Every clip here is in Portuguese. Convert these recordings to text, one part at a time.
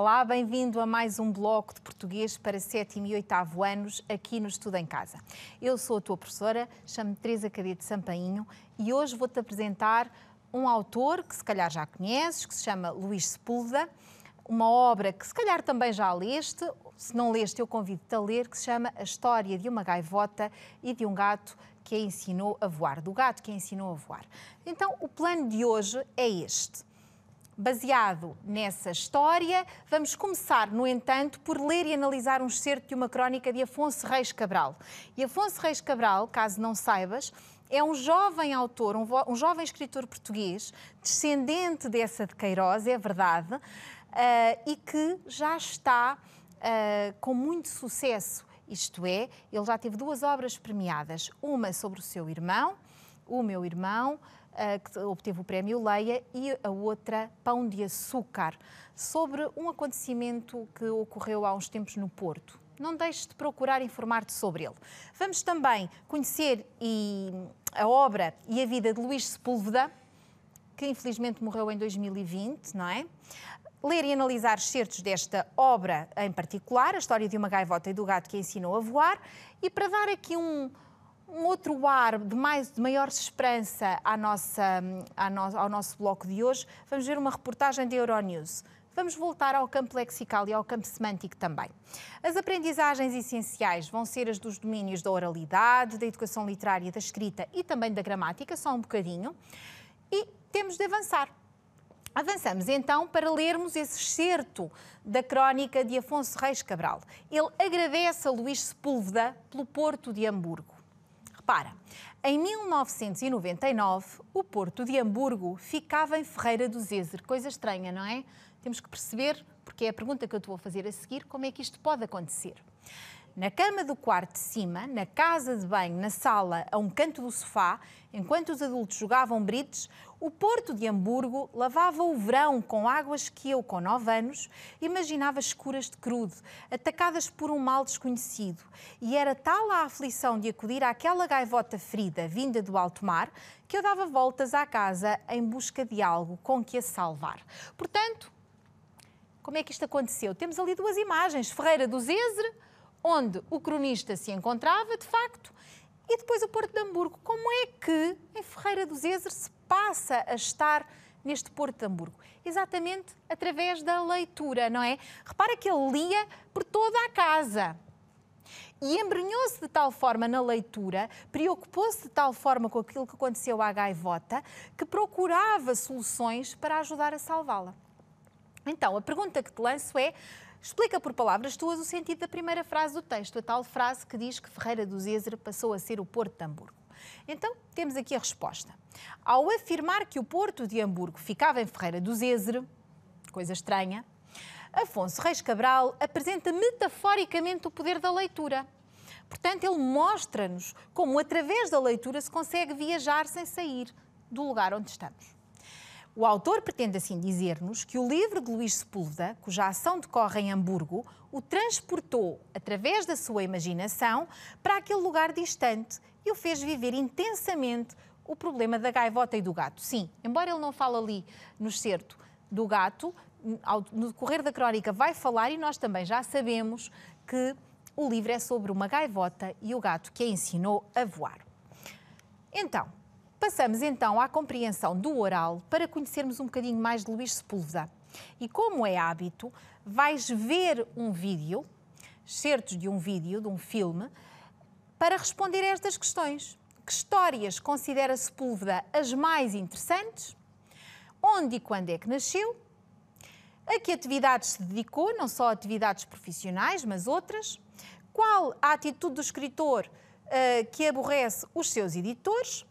Olá, bem-vindo a mais um bloco de português para 7 e 8 anos aqui no Estudo em Casa. Eu sou a tua professora, chamo-me Teresa Cadete Sampainho e hoje vou-te apresentar um autor que se calhar já conheces, que se chama Luís Sepúlveda, uma obra que se calhar também já leste, se não leste eu convido-te a ler, que se chama A História de uma Gaivota e de um Gato que a ensinou a voar, do gato que a ensinou a voar. Então, o plano de hoje é este baseado nessa história. Vamos começar, no entanto, por ler e analisar um excerto de uma crónica de Afonso Reis Cabral. E Afonso Reis Cabral, caso não saibas, é um jovem autor, um, um jovem escritor português, descendente dessa de Queiroz, é verdade, uh, e que já está uh, com muito sucesso. Isto é, ele já teve duas obras premiadas, uma sobre o seu irmão, O Meu Irmão, que obteve o prémio Leia, e a outra, Pão de Açúcar, sobre um acontecimento que ocorreu há uns tempos no Porto. Não deixes de procurar informar-te sobre ele. Vamos também conhecer e, a obra e a vida de Luís Sepúlveda, que infelizmente morreu em 2020, não é? Ler e analisar excertos desta obra em particular, a história de uma gaivota e do gato que a ensinou a voar, e para dar aqui um, um outro ar de, mais, de maior esperança à nossa, à no, ao nosso bloco de hoje, vamos ver uma reportagem da Euronews. Vamos voltar ao campo lexical e ao campo semântico também. As aprendizagens essenciais vão ser as dos domínios da oralidade, da educação literária, da escrita e também da gramática, só um bocadinho. E temos de avançar. Avançamos então para lermos esse excerto da crónica de Afonso Reis Cabral. Ele agradece a Luís Sepúlveda pelo Porto de Hamburgo. Repara, em 1999, o Porto de Hamburgo ficava em Ferreira do Zezer. Coisa estranha, não é? Temos que perceber, porque é a pergunta que eu te vou fazer a seguir, como é que isto pode acontecer na cama do quarto de cima, na casa de banho, na sala, a um canto do sofá, enquanto os adultos jogavam brites, o Porto de Hamburgo lavava o verão com águas que eu, com nove anos, imaginava escuras de crudo, atacadas por um mal desconhecido. E era tal a aflição de acudir àquela gaivota ferida vinda do alto mar que eu dava voltas à casa em busca de algo com que a salvar. Portanto, como é que isto aconteceu? Temos ali duas imagens: Ferreira do Zezre onde o cronista se encontrava, de facto, e depois o Porto de Hamburgo. Como é que em Ferreira dos Ezer se passa a estar neste Porto de Hamburgo? Exatamente através da leitura, não é? Repara que ele lia por toda a casa. E embrenhou-se de tal forma na leitura, preocupou-se de tal forma com aquilo que aconteceu à gaivota, que procurava soluções para ajudar a salvá-la. Então, a pergunta que te lanço é: Explica por palavras tuas o sentido da primeira frase do texto, a tal frase que diz que Ferreira do Zezer passou a ser o Porto de Hamburgo. Então, temos aqui a resposta. Ao afirmar que o Porto de Hamburgo ficava em Ferreira do Zezer, coisa estranha, Afonso Reis Cabral apresenta metaforicamente o poder da leitura. Portanto, ele mostra-nos como, através da leitura, se consegue viajar sem sair do lugar onde estamos. O autor pretende assim dizer-nos que o livro de Luís Sepúlveda, cuja ação decorre em Hamburgo, o transportou, através da sua imaginação, para aquele lugar distante e o fez viver intensamente o problema da gaivota e do gato. Sim, embora ele não fale ali no certo do gato, no decorrer da crónica vai falar e nós também já sabemos que o livro é sobre uma gaivota e o gato que a ensinou a voar. Então, Passamos então à compreensão do oral para conhecermos um bocadinho mais de Luís Sepúlveda. E como é hábito, vais ver um vídeo, certos de um vídeo, de um filme, para responder a estas questões. Que histórias considera Sepúlveda as mais interessantes? Onde e quando é que nasceu? A que atividades se dedicou, não só atividades profissionais, mas outras? Qual a atitude do escritor uh, que aborrece os seus editores?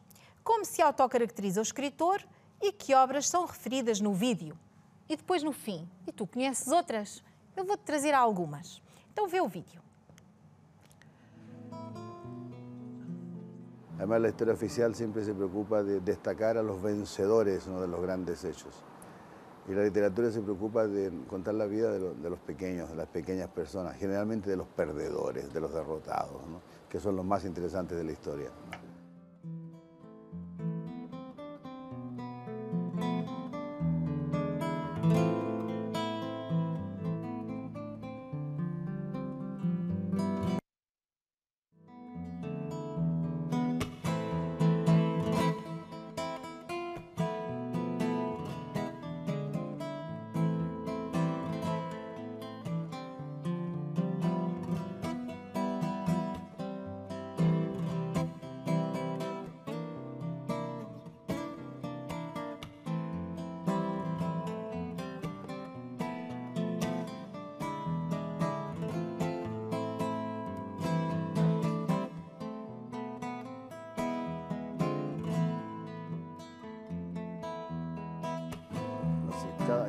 cómo se autocaracteriza el escritor y e qué obras son referidas el vídeo. Y e después, no fim, y e tu conheces outras? Eu vou-te trazer algumas. Então vê o vídeo. Además, la historia oficial siempre se preocupa de destacar a los vencedores uno de los grandes hechos. Y la literatura se preocupa de contar la vida de, los pequeños, de las pequeñas personas, generalmente de los perdedores, de los derrotados, que son los más interesantes de la historia.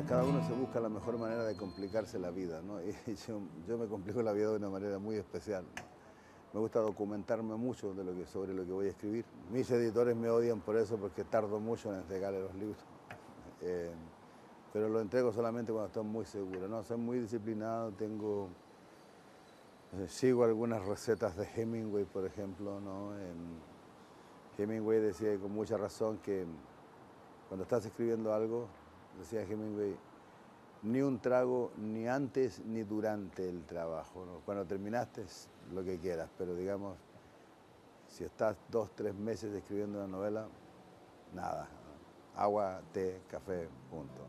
cada uno se busca la mejor manera de complicarse la vida, ¿no? Y yo, me complico la vida de una manera muy especial. Me gusta documentarme mucho de lo que, sobre lo que voy a escribir. Mis editores me odian por eso porque tardo mucho en entregarle los libros. Eh, pero lo entrego solamente cuando estoy muy seguro. No, soy muy disciplinado, tengo... Eh, sigo algunas recetas de Hemingway, por ejemplo, ¿no? Hemingway decía con mucha razón que cuando estás escribiendo algo, decía Hemingway, ni un trago ni antes ni durante el trabajo. Cuando terminaste, lo que quieras, pero digamos, si estás dos, tres meses escribiendo una novela, nada. Agua, té, café, punto.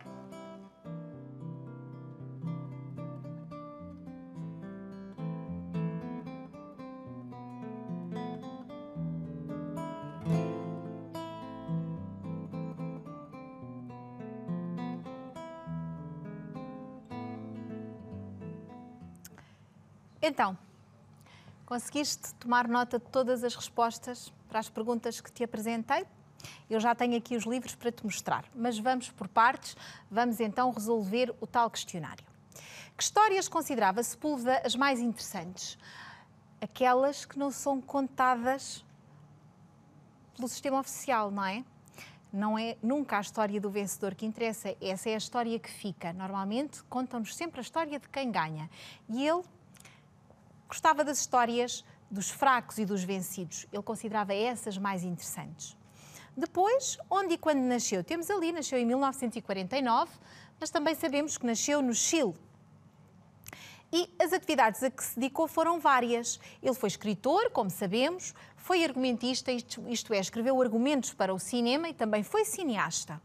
Então, conseguiste tomar nota de todas as respostas para as perguntas que te apresentei? Eu já tenho aqui os livros para te mostrar, mas vamos por partes, vamos então resolver o tal questionário. Que histórias considerava Sepúlveda as mais interessantes? Aquelas que não são contadas pelo sistema oficial, não é? Não é nunca a história do vencedor que interessa, essa é a história que fica. Normalmente contam-nos sempre a história de quem ganha. E ele Gostava das histórias dos fracos e dos vencidos. Ele considerava essas mais interessantes. Depois, onde e quando nasceu? Temos ali, nasceu em 1949, mas também sabemos que nasceu no Chile. E as atividades a que se dedicou foram várias. Ele foi escritor, como sabemos, foi argumentista, isto, é, escreveu argumentos para o cinema e também foi cineasta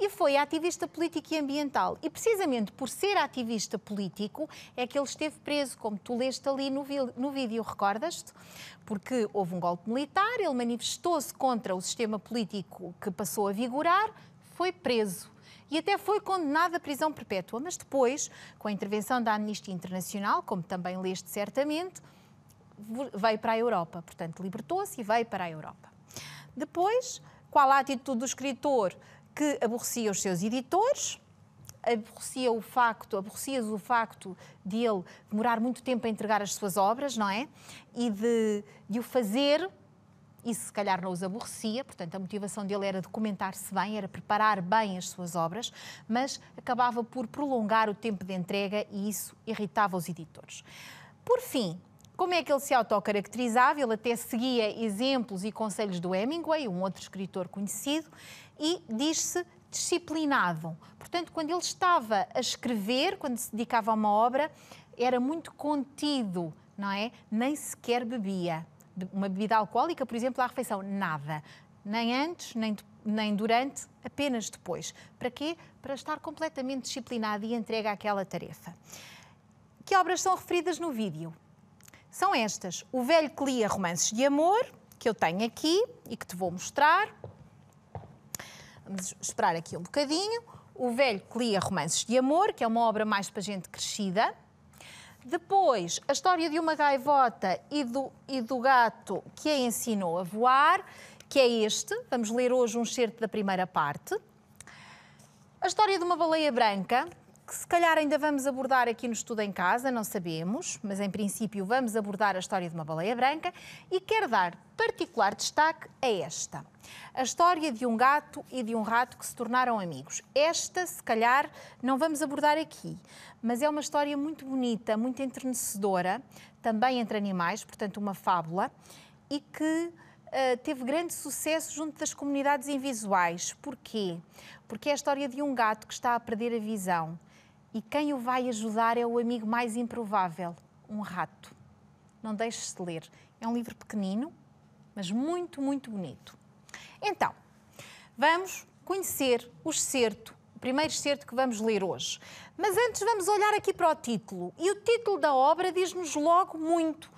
e foi ativista político e ambiental. E precisamente por ser ativista político é que ele esteve preso, como tu leste ali no, no vídeo, recordas-te? Porque houve um golpe militar, ele manifestou-se contra o sistema político que passou a vigorar, foi preso e até foi condenado à prisão perpétua, mas depois, com a intervenção da Amnistia Internacional, como também leste certamente, veio para a Europa. Portanto, libertou-se e veio para a Europa. Depois, qual a atitude do escritor que aborrecia os seus editores, aborrecia o facto, aborrecias o facto de ele demorar muito tempo a entregar as suas obras, não é? E de, de o fazer, e se calhar não os aborrecia, portanto a motivação dele era documentar-se bem, era preparar bem as suas obras, mas acabava por prolongar o tempo de entrega e isso irritava os editores. Por fim, como é que ele se autocaracterizava? Ele até seguia exemplos e conselhos do Hemingway, um outro escritor conhecido, e diz-se disciplinado. Portanto, quando ele estava a escrever, quando se dedicava a uma obra, era muito contido, não é? Nem sequer bebia. Uma bebida alcoólica, por exemplo, à refeição, nada. Nem antes, nem nem durante, apenas depois. Para quê? Para estar completamente disciplinado e entregue àquela tarefa. Que obras são referidas no vídeo? são estas. O velho que lia romances de amor, que eu tenho aqui e que te vou mostrar. Vamos esperar aqui um bocadinho. O velho que lia romances de amor, que é uma obra mais para gente crescida. Depois, a história de uma gaivota e do, e do gato que a ensinou a voar, que é este. Vamos ler hoje um certo da primeira parte. A história de uma baleia branca, que se calhar ainda vamos abordar aqui no Estudo em Casa, não sabemos, mas em princípio vamos abordar a história de uma baleia branca e quero dar particular destaque a esta. A história de um gato e de um rato que se tornaram amigos. Esta, se calhar, não vamos abordar aqui, mas é uma história muito bonita, muito enternecedora, também entre animais, portanto, uma fábula, e que. Uh, teve grande sucesso junto das comunidades invisuais. Porquê? Porque é a história de um gato que está a perder a visão e quem o vai ajudar é o amigo mais improvável, um rato. Não deixes de ler. É um livro pequenino, mas muito, muito bonito. Então, vamos conhecer o excerto, o primeiro excerto que vamos ler hoje. Mas antes vamos olhar aqui para o título. E o título da obra diz-nos logo muito.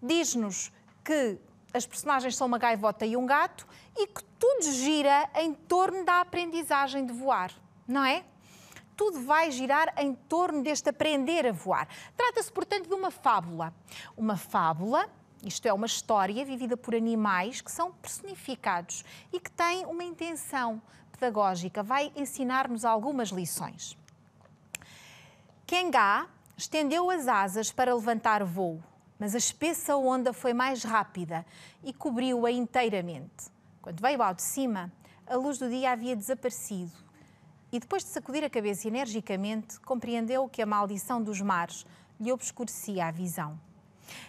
Diz-nos que as personagens são uma gaivota e um gato e que tudo gira em torno da aprendizagem de voar, não é? tudo vai girar em torno deste aprender a voar. Trata-se, portanto, de uma fábula. Uma fábula isto é, uma história vivida por animais que são personificados e que têm uma intenção pedagógica, vai ensinar-nos algumas lições. Kengá estendeu as asas para levantar voo, mas a espessa onda foi mais rápida e cobriu-a inteiramente. Quando veio ao de cima, a luz do dia havia desaparecido e depois de sacudir a cabeça energicamente, compreendeu que a maldição dos mares lhe obscurecia a visão.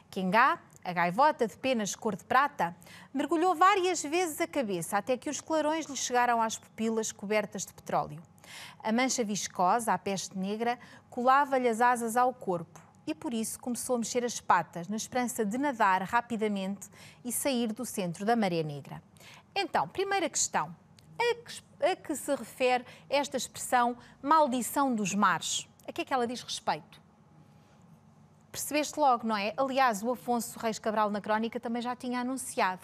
Kengá, a gaivota de penas cor de prata, mergulhou várias vezes a cabeça até que os clarões lhe chegaram às pupilas cobertas de petróleo. A mancha viscosa, a peste negra, colava-lhe as asas ao corpo e por isso começou a mexer as patas na esperança de nadar rapidamente e sair do centro da maré negra. Então, primeira questão: a que, a que se refere esta expressão maldição dos mares? A que é que ela diz respeito? percebeste logo, não é? Aliás, o Afonso Reis Cabral na crónica também já tinha anunciado.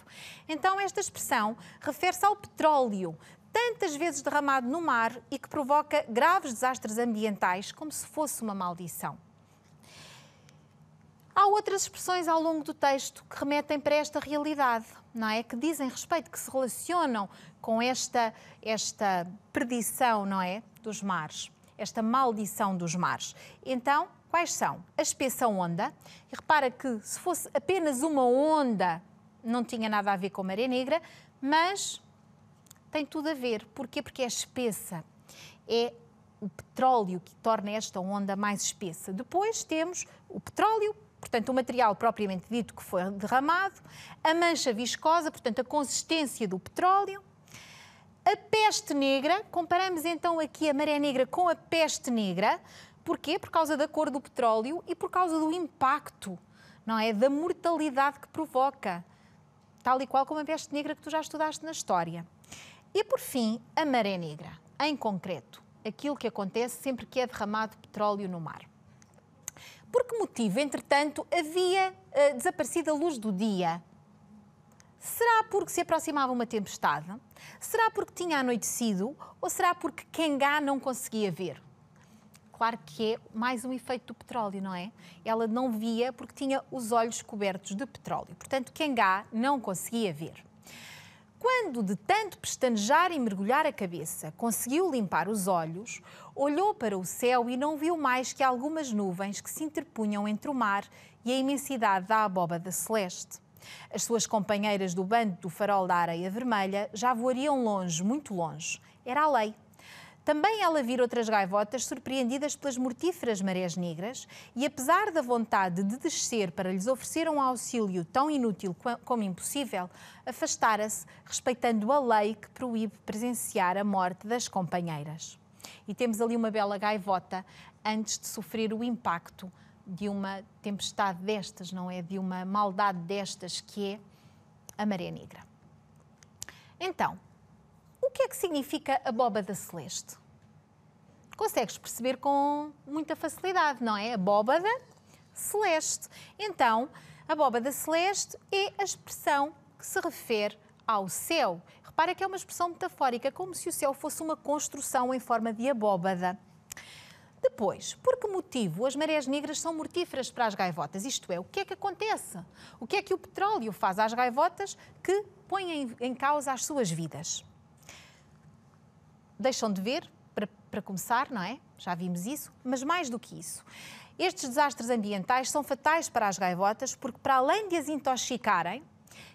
Então, esta expressão refere-se ao petróleo, tantas vezes derramado no mar e que provoca graves desastres ambientais, como se fosse uma maldição. Há outras expressões ao longo do texto que remetem para esta realidade não é? Que dizem respeito, que se relacionam com esta, esta perdição, não é? Dos mares, esta maldição dos mares. Então, quais são? A espessa onda. E repara que se fosse apenas uma onda, não tinha nada a ver com a maré negra, mas tem tudo a ver. Porquê? Porque é espessa. É o petróleo que torna esta onda mais espessa. Depois temos o petróleo, portanto, o material propriamente dito que foi derramado, a mancha viscosa, portanto, a consistência do petróleo, a peste negra, comparamos então aqui a maré negra com a peste negra, porquê? Por causa da cor do petróleo e por causa do impacto, não é? Da mortalidade que provoca, tal e qual como a peste negra que tu já estudaste na história. E por fim, a maré negra, em concreto, aquilo que acontece sempre que é derramado petróleo no mar. Por que motivo, entretanto, havia uh, desaparecido a luz do dia? Será porque se aproximava uma tempestade? Será porque tinha anoitecido? Ou será porque Kengá não conseguia ver? Claro que é mais um efeito do petróleo, não é? Ela não via porque tinha os olhos cobertos de petróleo. Portanto, Kengá não conseguia ver. Quando, de tanto pestanejar e mergulhar a cabeça, conseguiu limpar os olhos, olhou para o céu e não viu mais que algumas nuvens que se interpunham entre o mar e a imensidade da abóbada celeste. As suas companheiras do bando do farol da areia vermelha já voariam longe, muito longe. Era a lei. Também ela vira outras gaivotas surpreendidas pelas mortíferas marés negras e, apesar da vontade de descer para lhes oferecer um auxílio tão inútil como impossível, afastara-se, respeitando a lei que proíbe presenciar a morte das companheiras. E temos ali uma bela gaivota antes de sofrer o impacto de uma tempestade destas, não é? De uma maldade destas que é a maré negra. Então, o que é que significa abóbada celeste? Consegues perceber com muita facilidade, não é? Abóbada celeste. Então, abóbada celeste é a expressão que se refere ao céu. Repara que é uma expressão metafórica, como se o céu fosse uma construção em forma de abóbada. Depois, por que motivo as marés negras são mortíferas para as gaivotas? Isto é, o que é que acontece? O que é que o petróleo faz às gaivotas que põe em, causa as suas vidas? deixam de ver, para, para começar, não é? Já vimos isso, mas mais do que isso. Estes desastres ambientais são fatais para as gaivotas porque, para além de as intoxicarem,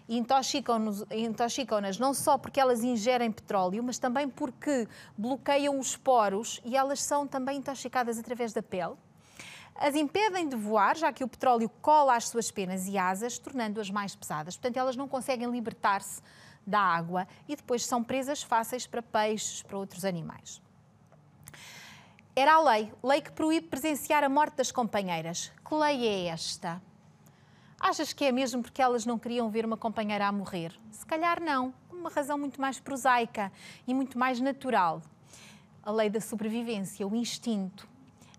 intoxicam-nas intoxicam não só porque elas ingerem petróleo, mas também porque bloqueiam os poros e elas são também intoxicadas através da pele. As impedem de voar, já que o petróleo cola às suas penas e asas, tornando-as mais pesadas. Portanto, elas não conseguem libertar-se da água e depois são presas fáceis para peixes, para outros animais. Era a lei, lei que proíbe presenciar a morte das companheiras. Que lei é esta? Achas que é mesmo porque elas não queriam ver uma companheira a morrer? Se calhar não. Uma razão muito mais prosaica e muito mais natural. A lei da sobrevivência, o instinto.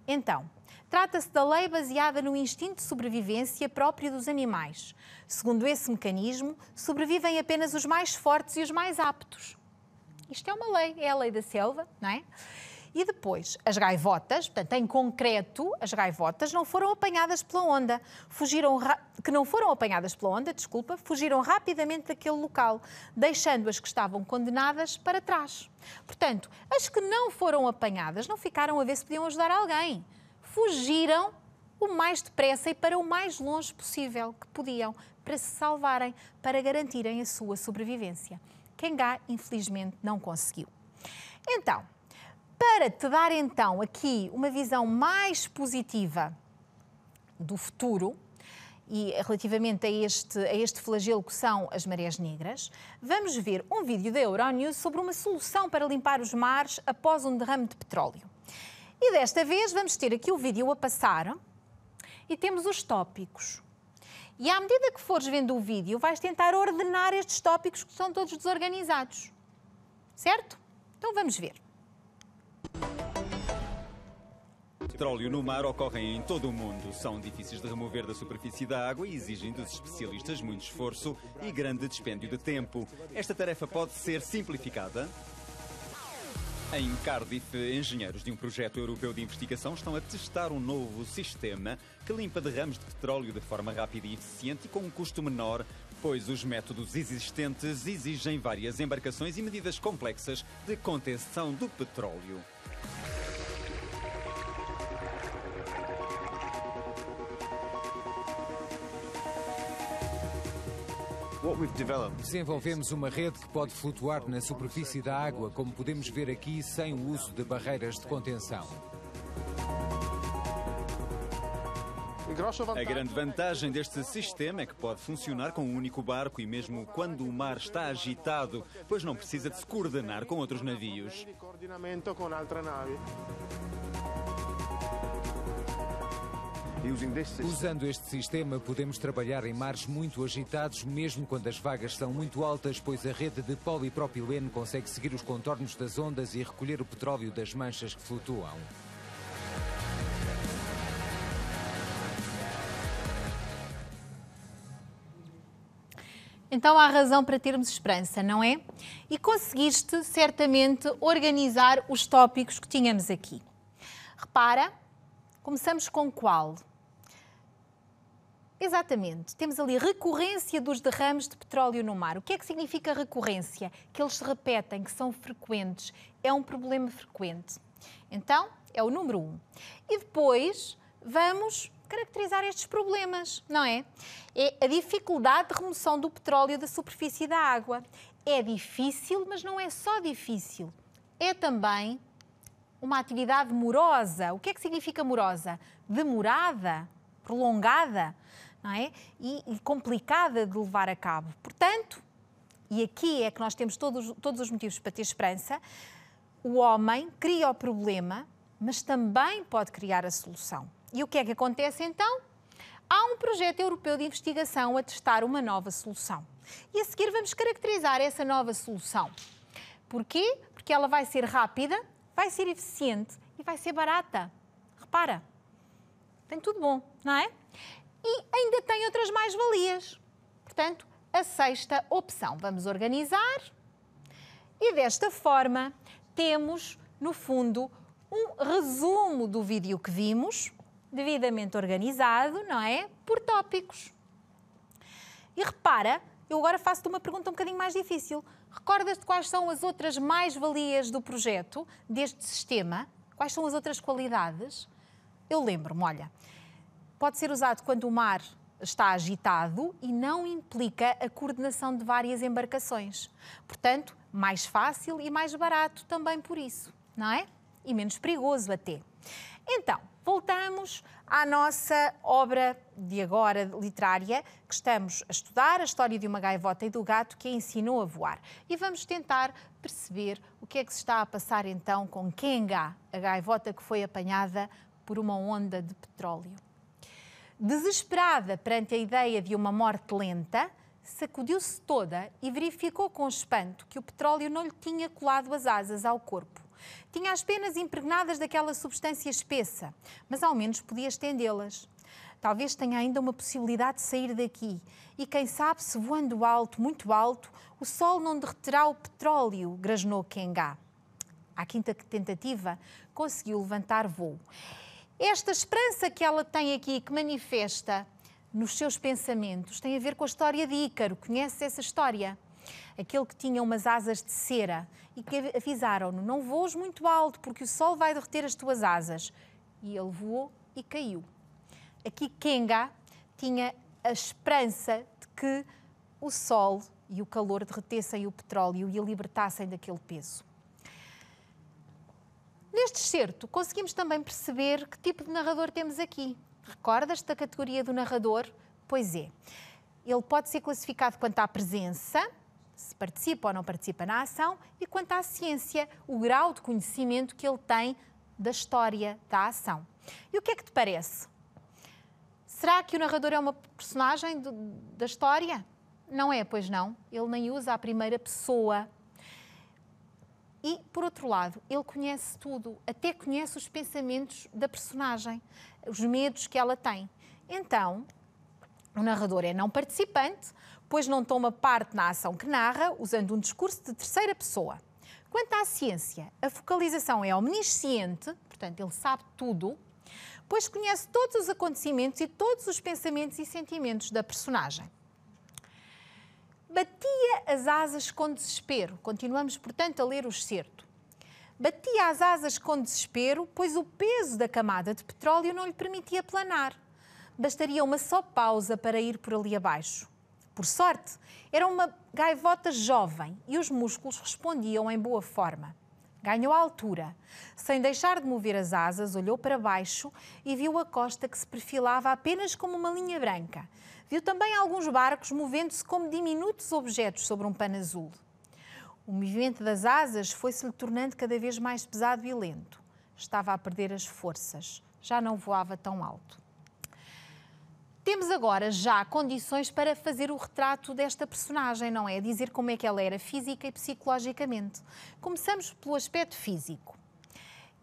Então, Trata-se da lei baseada no instinto de sobrevivência próprio dos animais. Segundo esse mecanismo, sobrevivem apenas os mais fortes e os mais aptos. Isto é uma lei, é a lei da selva, não é? E depois, as gaivotas, portanto, em concreto, as gaivotas não foram apanhadas pela onda, fugiram que não foram apanhadas pela onda, desculpa, fugiram rapidamente daquele local, deixando as que estavam condenadas para trás. Portanto, as que não foram apanhadas não ficaram a ver se podiam ajudar alguém fugiram o mais depressa e para o mais longe possível que podiam para se salvarem, para garantirem a sua sobrevivência. Kengá, infelizmente, não conseguiu. Então, para te dar então aqui uma visão mais positiva do futuro e relativamente a este, a este flagelo que são as marés negras, vamos ver um vídeo da Euronews sobre uma solução para limpar os mares após um derrame de petróleo. E desta vez vamos ter aqui o vídeo a passar e temos os tópicos. E à medida que fores vendo o vídeo, vais tentar ordenar estes tópicos que são todos desorganizados. Certo? Então vamos ver. Petróleo no mar ocorre em todo o mundo. São difíceis de remover da superfície da água e exigem dos especialistas muito esforço e grande dispêndio de tempo. Esta tarefa pode ser simplificada em Cardiff, engenheiros de um projeto europeu de investigação estão a testar um novo sistema que limpa derrames de petróleo de forma rápida e eficiente e com um custo menor, pois os métodos existentes exigem várias embarcações e medidas complexas de contenção do petróleo. Desenvolvemos uma rede que pode flutuar na superfície da água, como podemos ver aqui, sem o uso de barreiras de contenção. A grande vantagem deste sistema é que pode funcionar com um único barco e mesmo quando o mar está agitado, pois não precisa de se coordenar com outros navios. Usando este sistema, podemos trabalhar em mares muito agitados, mesmo quando as vagas são muito altas, pois a rede de polipropileno consegue seguir os contornos das ondas e recolher o petróleo das manchas que flutuam. Então há razão para termos esperança, não é? E conseguiste certamente organizar os tópicos que tínhamos aqui. Repara, começamos com qual? Exatamente. Temos ali recorrência dos derrames de petróleo no mar. O que é que significa recorrência? Que eles se repetem, que são frequentes. É um problema frequente. Então, é o número um. E depois vamos caracterizar estes problemas, não é? É a dificuldade de remoção do petróleo da superfície da água. É difícil, mas não é só difícil. É também uma atividade morosa. O que é que significa morosa? Demorada, prolongada não é? E, e complicada de levar a cabo. Portanto, e aqui é que nós temos todos, todos os motivos para ter esperança, o homem cria o problema, mas também pode criar a solução. E o que é que acontece então? Há um projeto europeu de investigação a testar uma nova solução. E a seguir vamos caracterizar essa nova solução. Porquê? Porque ela vai ser rápida, vai ser eficiente e vai ser barata. Repara, tem tudo bom, não é? e ainda tem outras mais-valias. Portanto, a sexta opção. Vamos organizar e desta forma temos, no fundo, um resumo do vídeo que vimos, devidamente organizado, não é? Por tópicos. E repara, eu agora faço-te uma pergunta um bocadinho mais difícil. Recordas-te quais são as outras mais-valias do projeto, deste sistema? Quais são as outras qualidades? Eu lembro-me, olha, pode ser usado quando o mar está agitado e não implica a coordenação de várias embarcações. Portanto, mais fácil e mais barato também por isso, não é? E menos perigoso até. Então, voltamos à nossa obra de agora literária que estamos a estudar, a história de uma gaivota e do gato que a ensinou a voar. E vamos tentar perceber o que é que se está a passar então com Kenga, a gaivota que foi apanhada por uma onda de petróleo. Desesperada perante a ideia de uma morte lenta, sacudiu-se toda e verificou com espanto que o petróleo não lhe tinha colado as asas ao corpo. Tinha as penas impregnadas daquela substância espessa, mas ao menos podia estendê-las. Talvez tenha ainda uma possibilidade de sair daqui. E quem sabe se voando alto, muito alto, o sol não derreterá o petróleo, grasnou Kengá. À quinta tentativa, conseguiu levantar voo. Esta esperança que ela tem aqui, que manifesta nos seus pensamentos, tem a ver com a história de Ícaro. Conhece essa história? Aquele que tinha umas asas de cera e que avisaram-no: não voes muito alto, porque o sol vai derreter as tuas asas. E ele voou e caiu. Aqui, Kenga tinha a esperança de que o sol e o calor derretessem o petróleo e a libertassem daquele peso. Neste certo, conseguimos também perceber que tipo de narrador temos aqui. Recordas da categoria do narrador? Pois é. Ele pode ser classificado quanto à presença, se participa ou não participa na ação, e quanto à ciência, o grau de conhecimento que ele tem da história da ação. E o que é que te parece? Será que o narrador é uma personagem do, da história? Não é, pois não. Ele nem usa a primeira pessoa e, por outro lado, ele conhece tudo, até conhece os pensamentos da personagem, os medos que ela tem. Então, o narrador é não participante, pois não toma parte na ação que narra, usando um discurso de terceira pessoa. Quanto à ciência, a focalização é omnisciente, portanto, ele sabe tudo, pois conhece todos os acontecimentos e todos os pensamentos e sentimentos da personagem. Batia as asas com desespero. Continuamos, portanto, a ler o excerto. Batia as asas com desespero, pois o peso da camada de petróleo não lhe permitia planar. Bastaria uma só pausa para ir por ali abaixo. Por sorte, era uma gaivota jovem e os músculos respondiam em boa forma. Ganhou a altura. Sem deixar de mover as asas, olhou para baixo e viu a costa que se perfilava apenas como uma linha branca, viu também alguns barcos movendo-se como diminutos objetos sobre um pano azul. O movimento das asas foi-se-lhe tornando cada vez mais pesado e lento. Estava a perder as forças. Já não voava tão alto. Temos agora já condições para fazer o retrato desta personagem, não é? Dizer como é que ela era física e psicologicamente. Começamos pelo aspecto físico.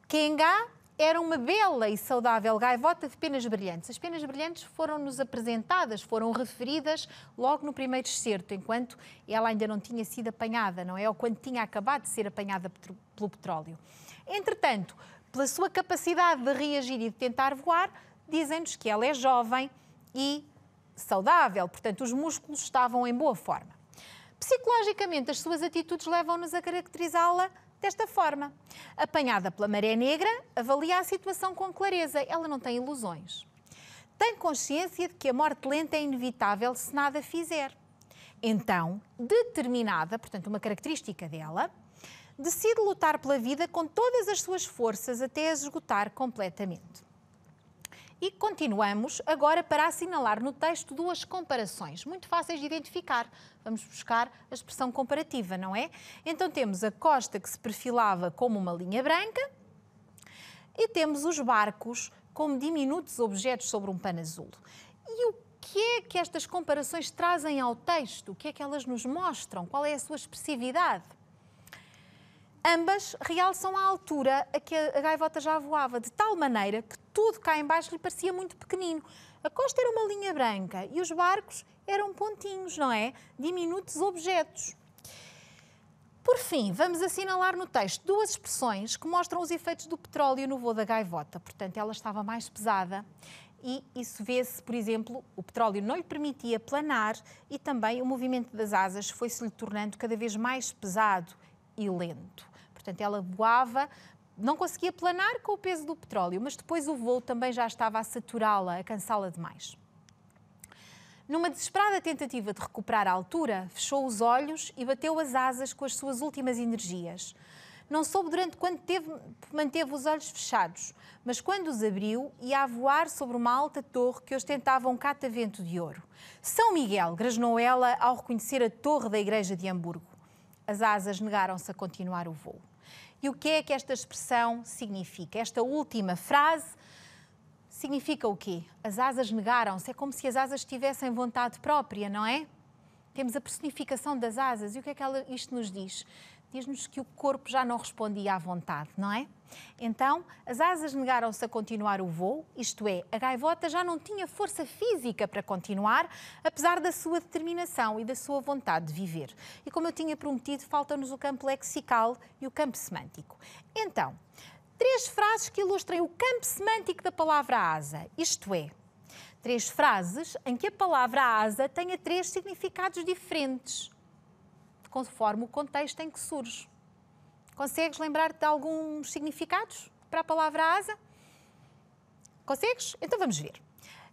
Kenga era uma bela e saudável gaivota de penas brilhantes. As penas brilhantes foram-nos apresentadas, foram referidas logo no primeiro excerto, enquanto ela ainda não tinha sido apanhada, não é? Ou quando tinha acabado de ser apanhada pelo petróleo. Entretanto, pela sua capacidade de reagir e de tentar voar, dizem-nos que ela é jovem e saudável, portanto, os músculos estavam em boa forma. Psicologicamente, as suas atitudes levam-nos a caracterizá-la Desta forma, apanhada pela maré negra, avalia a situação com clareza, ela não tem ilusões. Tem consciência de que a morte lenta é inevitável se nada fizer. Então, determinada, portanto, uma característica dela, decide lutar pela vida com todas as suas forças até a esgotar completamente. E continuamos agora para assinalar no texto duas comparações muito fáceis de identificar. Vamos buscar a expressão comparativa, não é? Então temos a costa que se perfilava como uma linha branca e temos os barcos como diminutos objetos sobre um pano azul. E o que é que estas comparações trazem ao texto? O que é que elas nos mostram? Qual é a sua expressividade? Ambas realçam a altura a que a gaivota já voava, de tal maneira que tudo cá embaixo lhe parecia muito pequenino. A costa era uma linha branca e os barcos eram pontinhos, não é? Diminutos objetos. Por fim, vamos assinalar no texto duas expressões que mostram os efeitos do petróleo no voo da gaivota. Portanto, ela estava mais pesada e isso vê-se, por exemplo, o petróleo não lhe permitia planar e também o movimento das asas foi se lhe tornando cada vez mais pesado e lento. Portanto, ela voava não conseguia planar com o peso do petróleo, mas depois o voo também já estava a saturá-la, a cansá-la demais. Numa desesperada tentativa de recuperar a altura, fechou os olhos e bateu as asas com as suas últimas energias. Não soube durante quanto teve, manteve os olhos fechados, mas quando os abriu, ia a voar sobre uma alta torre que ostentava um catavento de ouro. São Miguel, grasnou ela ao reconhecer a torre da igreja de Hamburgo. As asas negaram-se a continuar o voo. E o que é que esta expressão significa? Esta última frase significa o quê? As asas negaram-se. É como se as asas tivessem vontade própria, não é? Temos a personificação das asas. E o que é que ela, isto nos diz? diz-nos que o corpo já não respondia à vontade, não é? Então, as asas negaram-se a continuar o voo, isto é, a gaivota já não tinha força física para continuar, apesar da sua determinação e da sua vontade de viver. E como eu tinha prometido, falta-nos o campo lexical e o campo semântico. Então, três frases que ilustrem o campo semântico da palavra asa, isto é, três frases em que a palavra asa tenha três significados diferentes conforme o contexto em que surge. Consegues lembrar-te de alguns significados para a palavra asa? Consegues? Então vamos ver.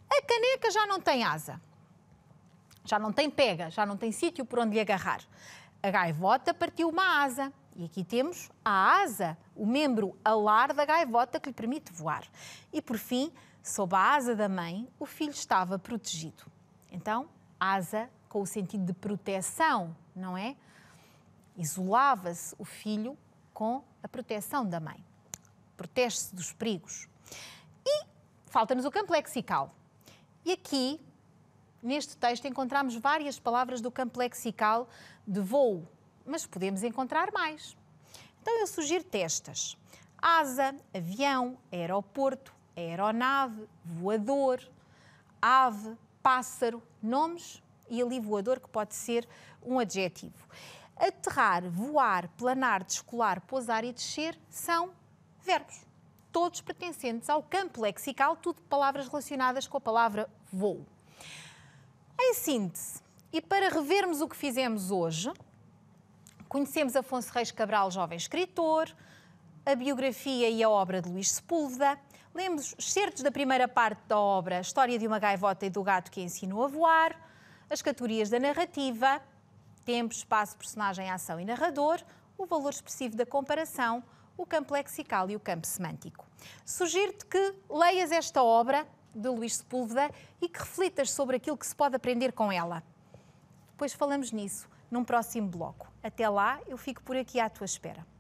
A caneca já não tem asa, já não tem pega, já não tem sítio por onde lhe agarrar. A gaivota partiu uma asa. E aqui temos a asa, o membro alar da gaivota que lhe permite voar. E por fim, sob a asa da mãe, o filho estava protegido. Então, asa com o sentido de proteção, não é? Isolava-se o filho com a proteção da mãe. Protege-se dos perigos. E falta-nos o campo lexical. E aqui, neste texto, encontramos várias palavras do campo lexical de voo, mas podemos encontrar mais. Então eu sugiro testas: asa, avião, aeroporto, aeronave, voador, ave, pássaro, nomes e ali voador que pode ser um adjetivo. Aterrar, voar, planar, descolar, pousar e descer são verbos. Todos pertencentes ao campo lexical, tudo palavras relacionadas com a palavra voo. Em síntese, e para revermos o que fizemos hoje, conhecemos Afonso Reis Cabral, jovem escritor, a biografia e a obra de Luís Sepúlveda, lemos certos da primeira parte da obra História de uma gaivota e do gato que ensinou a voar, as categorias da narrativa, Tempo, espaço, personagem, ação e narrador, o valor expressivo da comparação, o campo lexical e o campo semântico. Sugiro-te que leias esta obra de Luís Sepúlveda e que reflitas sobre aquilo que se pode aprender com ela. Depois falamos nisso num próximo bloco. Até lá, eu fico por aqui à tua espera.